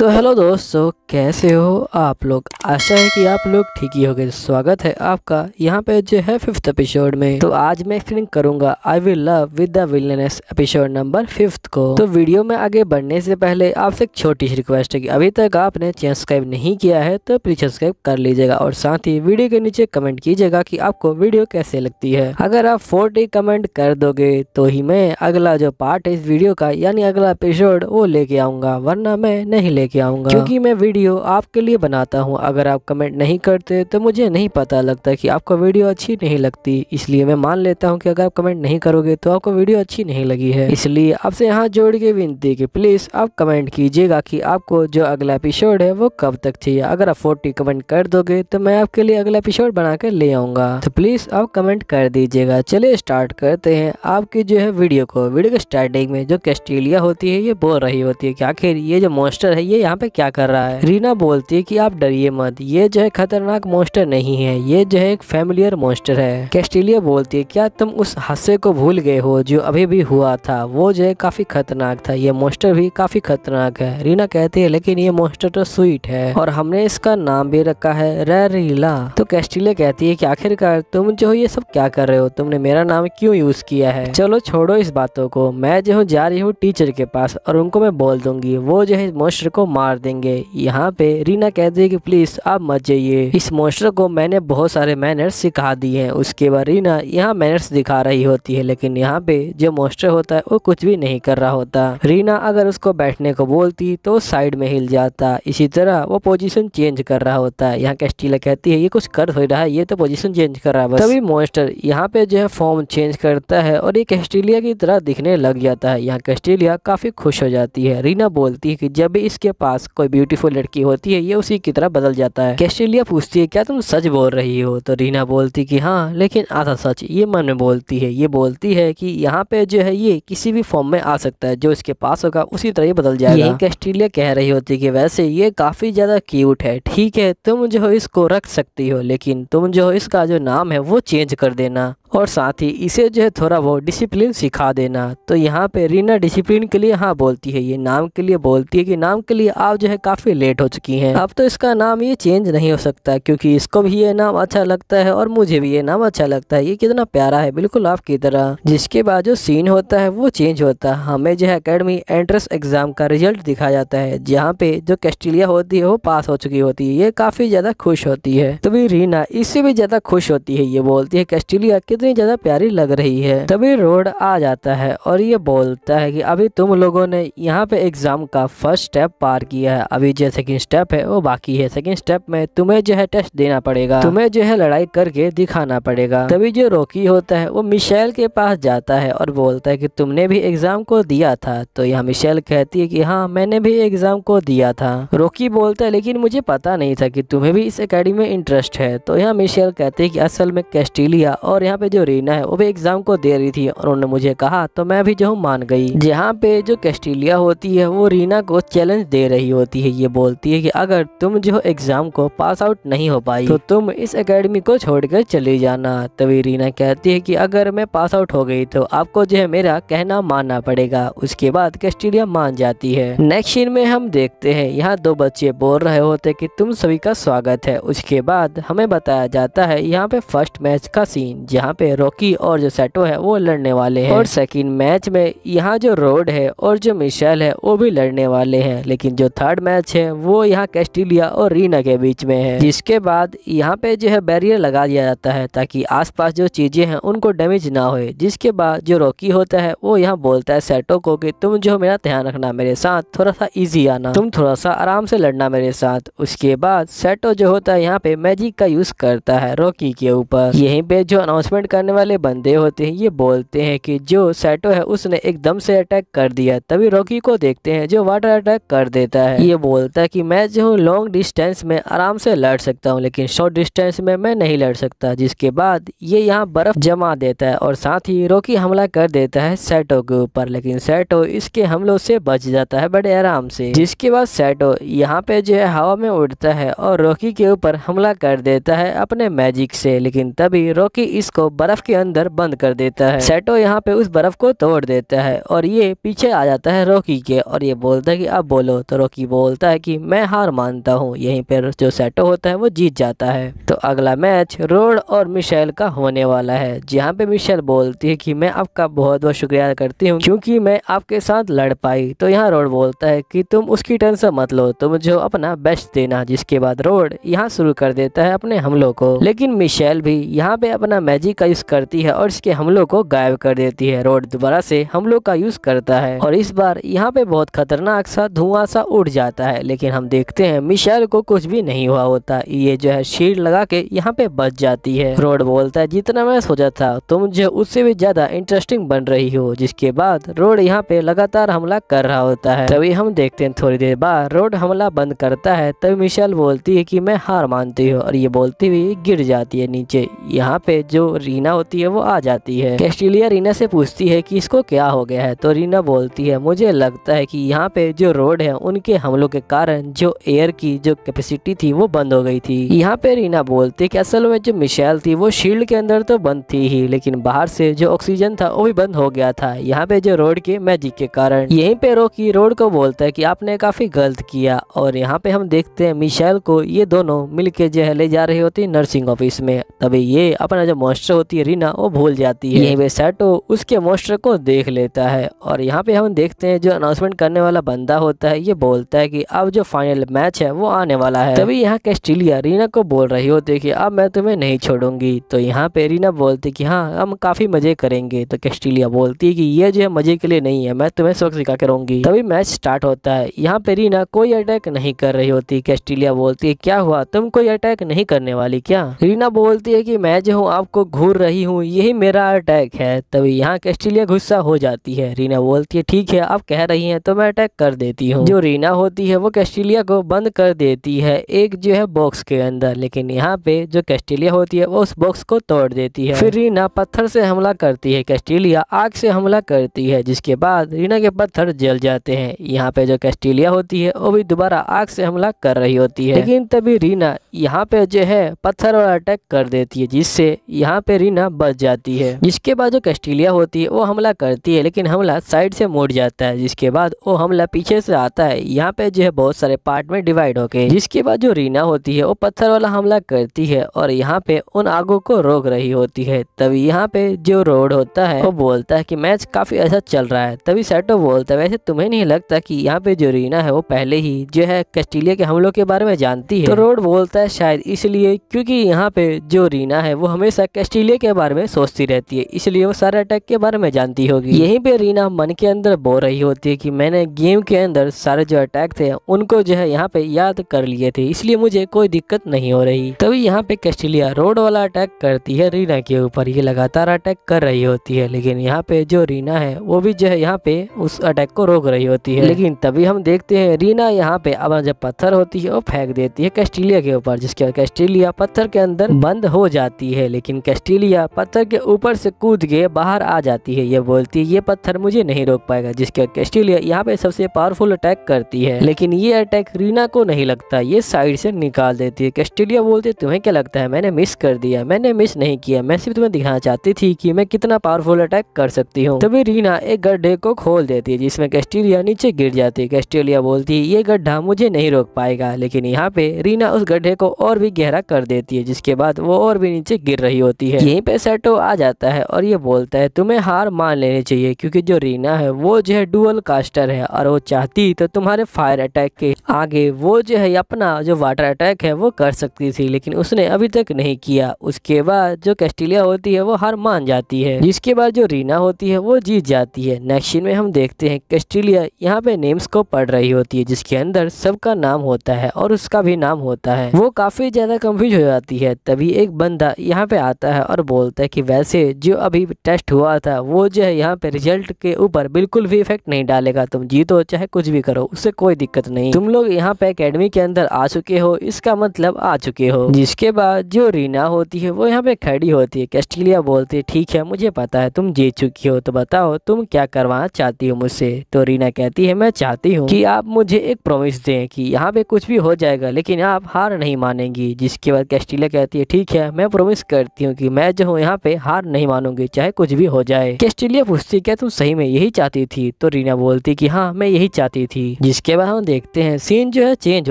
तो हेलो दोस्तों कैसे हो आप लोग आशा है कि आप लोग ठीक ही गए स्वागत है आपका यहाँ पे जो है फिफ्थ एपिसोड में तो आज मैं एक्सप्लेन करूंगा I will love with the wellness episode number fifth को तो वीडियो में आगे बढ़ने से पहले आपसे एक छोटी सी रिक्वेस्ट है कि अभी तक आपने सब्सक्राइब नहीं किया है तो प्लीज सब्सक्राइब कर लीजिएगा और साथ ही वीडियो के नीचे कमेंट कीजिएगा कि आपको वीडियो कैसे लगती है अगर आप फोर्टी कमेंट कर दोगे तो ही मैं अगला जो पार्ट है इस वीडियो का यानी अगला एपिसोड वो लेके आऊंगा वरना मैं नहीं लेके लेके आऊँगा क्योंकि मैं वीडियो आपके लिए बनाता हूँ अगर आप कमेंट नहीं करते तो मुझे नहीं पता लगता कि आपको वीडियो अच्छी नहीं लगती इसलिए मैं मान लेता हूँ कि अगर आप कमेंट नहीं करोगे तो आपको वीडियो अच्छी नहीं लगी है इसलिए आपसे यहाँ जोड़ के विनती की प्लीज़ आप कमेंट कीजिएगा कि आपको जो अगला एपिसोड है वो कब तक चाहिए अगर आप फोर्टी कमेंट कर दोगे तो मैं आपके लिए अगला एपिसोड बना कर ले आऊँगा तो प्लीज़ आप कमेंट कर दीजिएगा चलिए स्टार्ट करते हैं आपकी जो है वीडियो को वीडियो के स्टार्टिंग में जो कैस्ट्रेलिया होती है ये बोल रही होती है कि आखिर ये जो मॉन्स्टर है ये यहाँ पे क्या कर रहा है रीना बोलती है कि आप डरिए मत ये जो है खतरनाक मॉन्स्टर नहीं है ये जो है एक फेमिलियर मॉन्स्टर है कैस्टिलिया बोलती है क्या तुम उस हादसे को भूल गए हो जो अभी भी हुआ था वो जो है काफी खतरनाक था ये मॉन्स्टर भी काफी खतरनाक है रीना कहती है लेकिन ये मॉन्स्टर तो स्वीट है और हमने इसका नाम भी रखा है रीला तो कैस्टिलिया कहती है की आखिरकार तुम जो ये सब क्या कर रहे हो तुमने मेरा नाम क्यूँ यूज किया है चलो छोड़ो इस बातों को मैं जो हूँ जा रही हूँ टीचर के पास और उनको मैं बोल दूंगी वो जो है मोस्टर को मार देंगे यहाँ पे रीना कहती है कि प्लीज़ आप मत जाइए इस मोस्टर को मैंने बहुत सारे मैनर्स सिखा दिए हैं उसके बाद रीना यहाँ मैनर्स दिखा रही होती है लेकिन यहाँ पे जो मोस्टर होता है वो कुछ भी नहीं कर रहा होता रीना अगर उसको बैठने को बोलती तो साइड में हिल जाता इसी तरह वो पोजीशन चेंज कर रहा होता है यहाँ कैस्टीला कहती है ये कुछ कर हो रहा है ये तो पोजीशन चेंज कर रहा है तभी मोस्टर यहाँ पे जो है फॉर्म चेंज करता है और ये कैस्ट्रेलिया की तरह दिखने लग जाता है यहाँ कैस्टीलिया काफी खुश हो जाती है रीना बोलती है कि जब इसके के पास कोई ब्यूटीफुल लड़की होती है ये उसी की तरह बदल जाता है कैस्टेलिया पूछती है क्या तुम सच बोल रही हो तो रीना बोलती कि हाँ लेकिन आधा सच ये मन में बोलती है ये बोलती है कि यहाँ पे जो है ये किसी भी फॉर्म में आ सकता है जो इसके पास होगा उसी तरह ये बदल जाएगा यही कैस्टेलिया कह रही होती कि वैसे ये काफ़ी ज़्यादा क्यूट है ठीक है तुम जो इसको रख सकती हो लेकिन तुम जो इसका जो नाम है वो चेंज कर देना और साथ ही इसे जो है थोड़ा बहुत डिसिप्लिन सिखा देना तो यहाँ पे रीना डिसिप्लिन के लिए हाँ बोलती है ये नाम के लिए बोलती है कि नाम के लिए आप जो है काफ़ी लेट हो चुकी हैं अब तो इसका नाम ये चेंज नहीं हो सकता क्योंकि इसको भी ये नाम अच्छा लगता है और मुझे भी ये नाम अच्छा लगता है ये कितना प्यारा है बिल्कुल आपकी तरह जिसके बाद जो सीन होता है वो चेंज होता है हमें जो है अकेडमी एंट्रेंस एग्जाम का रिजल्ट दिखाया जाता है जहाँ पे जो कैस्टिलिया होती है वो पास हो चुकी होती है ये काफ़ी ज़्यादा खुश होती है तभी रीना इससे भी ज़्यादा खुश होती है ये बोलती है कैस्टिलिया इतनी ज्यादा प्यारी लग रही है तभी रोड आ जाता है और ये बोलता है कि अभी तुम लोगों ने यहाँ पे एग्जाम का फर्स्ट स्टेप पार किया है अभी जो सेकंड स्टेप है वो बाकी है सेकंड स्टेप में तुम्हें जो है टेस्ट देना पड़ेगा तुम्हें जो है लड़ाई करके दिखाना पड़ेगा तभी जो रोकी होता है वो मिशेल के पास जाता है और बोलता है की तुमने भी एग्जाम को दिया था तो यहाँ मिशेल कहती है की हाँ मैंने भी एग्जाम को दिया था रोकी बोलता है लेकिन मुझे पता नहीं था की तुम्हें भी इस अकेडमी में इंटरेस्ट है तो यहाँ मिशेल कहते हैं कि असल में कैस्टिलिया और यहाँ पे जो रीना है वो भी एग्ज़ाम को दे रही थी और उन्होंने मुझे कहा तो मैं भी जो हूँ मान गई जहाँ पे जो कैस्ट्रेलिया होती है वो रीना को चैलेंज दे रही होती है ये बोलती है कि अगर तुम जो एग्ज़ाम को पास आउट नहीं हो पाई तो तुम इस अकेडमी को छोड़कर चले जाना तभी रीना कहती है की अगर मैं पास आउट हो गई तो आपको जो है मेरा कहना मानना पड़ेगा उसके बाद कैस्ट्रेलिया मान जाती है नेक्स्ट सीन में हम देखते है यहाँ दो बच्चे बोल रहे होते की तुम सभी का स्वागत है उसके बाद हमें बताया जाता है यहाँ पे फर्स्ट मैच का सीन जहाँ पे रॉकी और जो सेटो है वो लड़ने वाले हैं और सेकंड मैच में यहाँ जो रोड है और जो मिशेल है वो भी लड़ने वाले हैं लेकिन जो थर्ड मैच है वो यहाँ कैस्टिलिया और रीना के बीच में है जिसके बाद यहाँ पे जो है बैरियर लगा दिया जाता है ताकि आस जो चीजें हैं उनको डैमेज ना हो जिसके बाद जो रॉकी होता है वो यहाँ बोलता है सेटो को की तुम जो मेरा ध्यान रखना मेरे साथ थोड़ा सा इजी आना तुम थोड़ा सा आराम से लड़ना मेरे साथ उसके बाद सेटो जो होता है यहाँ पे मैजिक का यूज करता है रॉकी के ऊपर यहीं पे जो अनाउंसमेंट करने वाले बंदे होते हैं ये बोलते हैं कि जो सैटो है उसने एकदम से अटैक कर दिया तभी रॉकी को देखते हैं जो वाटर अटैक कर देता है ये बोलता है कि मैं जो हूँ लॉन्ग डिस्टेंस में आराम से लड़ सकता हूँ लेकिन शॉर्ट डिस्टेंस में मैं नहीं लड़ सकता जिसके बाद ये यहाँ बर्फ जमा देता है और साथ ही रॉकी हमला कर देता है सैटो के ऊपर लेकिन सैटो इसके हमलों से बच जाता है बड़े आराम से जिसके बाद सैटो यहाँ पे जो है हवा में उड़ता है और रॉकी के ऊपर हमला कर देता है अपने मैजिक से लेकिन तभी रॉकी इसको बर्फ के अंदर बंद कर देता है सेटो यहाँ पे उस बर्फ को तोड़ देता है और ये पीछे आ जाता है रोकी के और ये बोलता है कि अब बोलो तो रोकी बोलता है कि मैं हार मानता हूँ यहीं पर जो सेटो होता है वो जीत जाता है तो अगला मैच रोड और मिशेल का होने वाला है जहाँ पे मिशेल बोलती है कि मैं आपका बहुत बहुत शुक्रिया करती हूँ क्योंकि मैं आपके साथ लड़ पाई तो यहाँ रोड बोलता है कि तुम उसकी टेंशन मत लो तुम जो अपना बेस्ट देना जिसके बाद रोड यहाँ शुरू कर देता है अपने हमलों को लेकिन मिशेल भी यहाँ पे अपना मैजिक का यूज़ करती है और इसके हमलों को गायब कर देती है रोड दोबारा से हमलों का यूज़ करता है और इस बार यहाँ पे बहुत खतरनाक सा धुआं सा उड़ जाता है लेकिन हम देखते हैं मिशेल को कुछ भी नहीं हुआ होता ये जो है शीट लगा के यहाँ पे बच जाती है रोड बोलता है जितना मैं सोचा था तुम तो जो उससे भी ज्यादा इंटरेस्टिंग बन रही हो जिसके बाद रोड यहाँ पे लगातार हमला कर रहा होता है तभी हम देखते हैं थोड़ी देर बाद रोड हमला बंद करता है तभी मिशेल बोलती है कि मैं हार मानती हूँ और ये बोलती हुई गिर जाती है नीचे यहाँ पे जो रीना होती है वो आ जाती है कैस्टिलिया रीना से पूछती है कि इसको क्या हो गया है तो रीना बोलती है मुझे लगता है कि यहाँ पे जो रोड है उनके हमलों के कारण जो एयर की जो कैपेसिटी थी वो बंद हो गई थी यहाँ पे रीना बोलती है कि असल में जो मिशेल थी वो शील्ड के अंदर तो बंद थी ही लेकिन बाहर से जो ऑक्सीजन था वो भी बंद हो गया था यहाँ पे जो रोड के मैजिक के कारण यही पे रोकी रोड को बोलता है की आपने काफी गलत किया और यहाँ पे हम देखते हैं मिशेल को ये दोनों मिलके जो है ले जा रही होती नर्सिंग ऑफिस में तभी ये अपना जो मॉन्स्टर होती है रीना वो भूल जाती है यहीं पे सैटो उसके मोस्टर को देख लेता है और यहाँ पे हम देखते हैं जो अनाउंसमेंट करने वाला बंदा होता है ये बोलता है कि अब जो फाइनल मैच है वो आने वाला है तभी यहाँ कैस्टिलिया रीना को बोल रही होती है कि अब मैं तुम्हें नहीं छोड़ूंगी तो यहाँ पे रीना बोलती कि हाँ हम काफ़ी मज़े करेंगे तो कैस्टिलिया बोलती है कि ये जो है मज़े के लिए नहीं है मैं तुम्हें सबक सिखा करूंगी तभी मैच स्टार्ट होता है यहाँ पे रीना कोई अटैक नहीं कर रही होती कैस्टिलिया बोलती है क्या हुआ तुम कोई अटैक नहीं करने वाली क्या रीना बोलती है कि मैं जो हूँ आपको घूर घूर रही हूँ यही मेरा अटैक है तभी यहाँ कैस्टिलिया गुस्सा हो जाती है रीना बोलती है ठीक है आप कह रही हैं तो मैं अटैक कर देती हूँ जो रीना होती है वो कैस्टिलिया को बंद कर देती है एक जो है बॉक्स के अंदर लेकिन यहाँ पे जो कैस्टिलिया होती है वो उस बॉक्स को तोड़ देती है फिर रीना पत्थर से हमला करती है कैस्टिलिया आग से हमला करती है जिसके बाद रीना के पत्थर जल जाते हैं यहाँ पे जो कैस्टिलिया होती है वो भी दोबारा आग से हमला कर रही होती है लेकिन तभी रीना यहाँ पे जो है पत्थर और अटैक कर देती है जिससे यहाँ पे रीना बच जाती है जिसके बाद जो कैस्टिलिया होती है वो हमला करती है लेकिन हमला साइड से मुड़ जाता है जिसके बाद वो हमला पीछे से आता है यहाँ पे जो है बहुत सारे पार्ट में डिवाइड हो गए जिसके बाद जो रीना होती है वो पत्थर वाला हमला करती है और यहाँ पे उन आगों को रोक रही होती है तभी यहाँ पे जो रोड होता है वो बोलता है कि मैच काफी ऐसा चल रहा है तभी सेटो बोलता है वैसे तुम्हें नहीं लगता कि यहाँ पे जो रीना है वो पहले ही जो है कैस्टिलिया के हमलों के बारे में जानती है तो रोड बोलता है शायद इसलिए क्योंकि यहाँ पे जो रीना है वो हमेशा कैस्टिलिया अकेले के बारे में सोचती रहती है इसलिए वो सारे अटैक के बारे में जानती होगी यहीं पे रीना मन के अंदर बो रही होती है कि मैंने गेम के अंदर सारे जो अटैक थे उनको जो है यहाँ पे याद कर लिए थे इसलिए मुझे कोई दिक्कत नहीं हो रही तभी यहाँ पे कैस्टिलिया रोड वाला अटैक करती है रीना के ऊपर ये लगातार अटैक कर रही होती है लेकिन यहाँ पे जो रीना है वो भी जो है यहाँ पे उस अटैक को रोक रही होती है लेकिन तभी हम देखते हैं रीना यहाँ पे अब जब पत्थर होती है वो फेंक देती है कैस्टिलिया के ऊपर जिसके बाद कैस्टिलिया पत्थर के अंदर बंद हो जाती है लेकिन कैस्टिलिया चिलिया पत्थर के ऊपर से कूद के बाहर आ जाती है ये बोलती है ये पत्थर मुझे नहीं रोक पाएगा जिसके कैस्टिलिया यहाँ पे सबसे पावरफुल अटैक करती है लेकिन ये अटैक रीना को नहीं लगता ये साइड से निकाल देती है कैस्टिलिया बोलते तुम्हें क्या लगता है मैंने मिस कर दिया मैंने मिस नहीं किया मैं सिर्फ तुम्हें दिखाना चाहती थी कि मैं कितना पावरफुल अटैक कर सकती हूँ तभी रीना एक गड्ढे को खोल देती है जिसमे कैस्टिलिया नीचे गिर जाती है कैस्टिलिया बोलती है ये गड्ढा मुझे नहीं रोक पाएगा लेकिन यहाँ पे रीना उस गड्ढे को और भी गहरा कर देती है जिसके बाद वो और भी नीचे गिर रही होती है यहीं पे सेटो आ जाता है और ये बोलता है तुम्हें हार मान लेनी चाहिए क्योंकि जो रीना है वो जो है डुअल कास्टर है और वो चाहती तो तुम्हारे फायर अटैक के आगे वो जो है अपना जो वाटर अटैक है वो कर सकती थी लेकिन उसने अभी तक नहीं किया उसके बाद जो कैस्टिलिया होती है वो हार मान जाती है जिसके बाद जो रीना होती है वो जीत जाती है नेक्स्ट में हम देखते हैं कैस्टिलिया यहाँ पे नेम्स को पढ़ रही होती है जिसके अंदर सबका नाम होता है और उसका भी नाम होता है वो काफी ज्यादा कंफ्यूज हो जाती है तभी एक बंदा यहाँ पे आता है और बोलता है कि वैसे जो अभी टेस्ट हुआ था वो जो है यहाँ पे रिजल्ट के ऊपर बिल्कुल भी इफेक्ट नहीं डालेगा तुम जीतो चाहे कुछ भी करो उससे कोई दिक्कत नहीं तुम लोग यहाँ पे अकेडमी के अंदर आ चुके हो इसका मतलब आ चुके हो जिसके बाद जो रीना होती है वो यहाँ पे खड़ी होती है कैस्टिलिया बोलती है ठीक है मुझे पता है तुम जीत चुकी हो तो बताओ तुम क्या करवाना चाहती हो मुझसे तो रीना कहती है मैं चाहती हूँ की आप मुझे एक प्रोमिस दें की यहाँ पे कुछ भी हो जाएगा लेकिन आप हार नहीं मानेंगी जिसके बाद कैस्टिलिया कहती है ठीक है मैं प्रोमिस करती हूँ की मैं मैं जो हूँ यहाँ पे हार नहीं मानूंगी चाहे कुछ भी हो जाए कैस्टिलिया पूछती क्या तुम सही में यही चाहती थी तो रीना बोलती की हाँ मैं यही चाहती थी जिसके बाद हम देखते हैं सीन जो है चेंज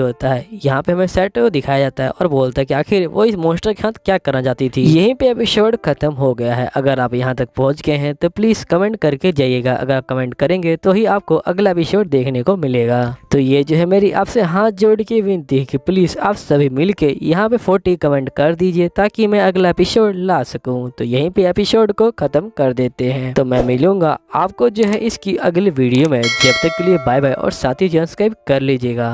होता है यहाँ पे हमें सेट दिखाया जाता है और बोलता है की आखिर वो इस मोस्टर के साथ क्या करना चाहती थी यही पे एपिसोड खत्म हो गया है अगर आप यहाँ तक पहुँच गए हैं तो प्लीज कमेंट करके जाइएगा अगर आप कमेंट करेंगे तो ही आपको अगला एपिसोड देखने को मिलेगा तो ये जो है मेरी आपसे हाथ जोड़ के विनती है कि प्लीज़ आप सभी मिलके यहाँ पे 40 कमेंट कर दीजिए ताकि मैं अगला एपिसोड ला आ सकूं तो यहीं पे एपिसोड को ख़त्म कर देते हैं तो मैं मिलूंगा आपको जो है इसकी अगली वीडियो में जब तक के लिए बाय बाय और साथ ही सब्सक्राइब कर लीजिएगा